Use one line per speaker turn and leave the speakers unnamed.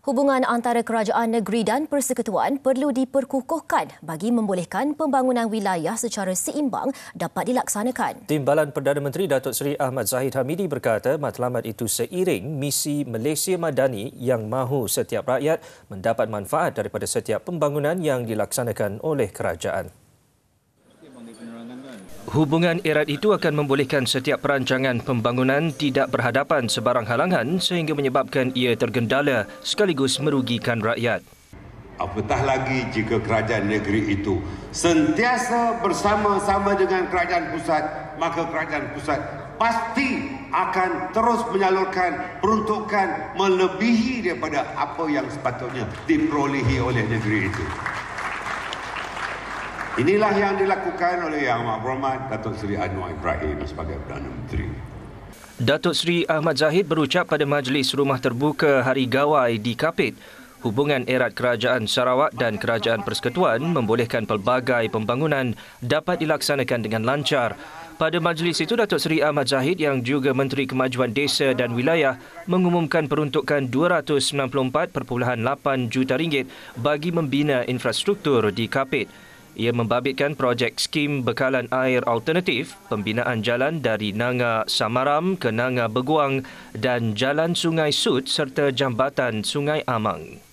Hubungan antara kerajaan negeri dan persekutuan perlu diperkukuhkan bagi membolehkan pembangunan wilayah secara seimbang dapat dilaksanakan. Timbalan Perdana Menteri Datuk Seri Ahmad Zahid Hamidi berkata matlamat itu seiring misi Malaysia Madani yang mahu setiap rakyat mendapat manfaat daripada setiap pembangunan yang dilaksanakan oleh kerajaan. Hubungan erat itu akan membolehkan setiap perancangan pembangunan tidak berhadapan sebarang halangan sehingga menyebabkan ia tergendala sekaligus merugikan rakyat. Apatah
lagi jika kerajaan negeri itu sentiasa bersama-sama dengan kerajaan pusat, maka kerajaan pusat pasti akan terus menyalurkan peruntukan melebihi daripada apa yang sepatutnya diperolehi oleh negeri itu. Inilah yang dilakukan oleh Yang Amat Berhormat Datuk Seri Anwar Ibrahim sebagai Perdana Menteri.
Datuk Seri Ahmad Zahid berucap pada Majlis Rumah Terbuka Hari Gawai di Kapit. Hubungan erat Kerajaan Sarawak dan Kerajaan Persekutuan membolehkan pelbagai pembangunan dapat dilaksanakan dengan lancar. Pada majlis itu, Datuk Seri Ahmad Zahid yang juga Menteri Kemajuan Desa dan Wilayah mengumumkan peruntukan 294.8 juta ringgit bagi membina infrastruktur di Kapit. Ia membabitkan projek skim bekalan air alternatif pembinaan jalan dari Nanga Samaram ke Nanga Beguang dan jalan Sungai Sud serta jambatan Sungai Amang.